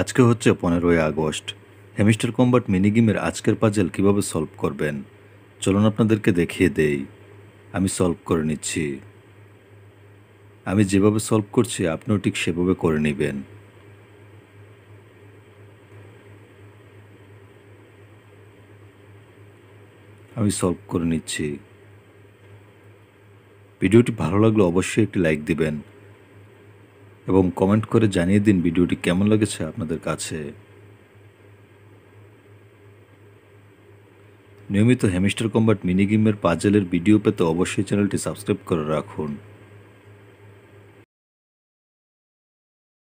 আজকে হচ্ছে পনেরোই আগস্ট হেমিস্টার কম্বাট মিনি আজকের পাজেল কিভাবে সলভ করবেন চলুন আপনাদেরকে দেখিয়ে দেই আমি সলভ করে নিচ্ছি আমি যেভাবে সলভ করছি আপনিও ঠিক সেভাবে করে নেবেন আমি সলভ করে নিচ্ছি ভিডিওটি ভালো লাগলে অবশ্যই একটি লাইক দিবেন এবং কমেন্ট করে জানিয়ে দিন ভিডিওটি কেমন লেগেছে আপনাদের কাছে নিয়মিত হেমিস্টার কম্বাট মিনি গিমের পাজেলের ভিডিও পেতে অবশ্যই চ্যানেলটি সাবস্ক্রাইব করে রাখুন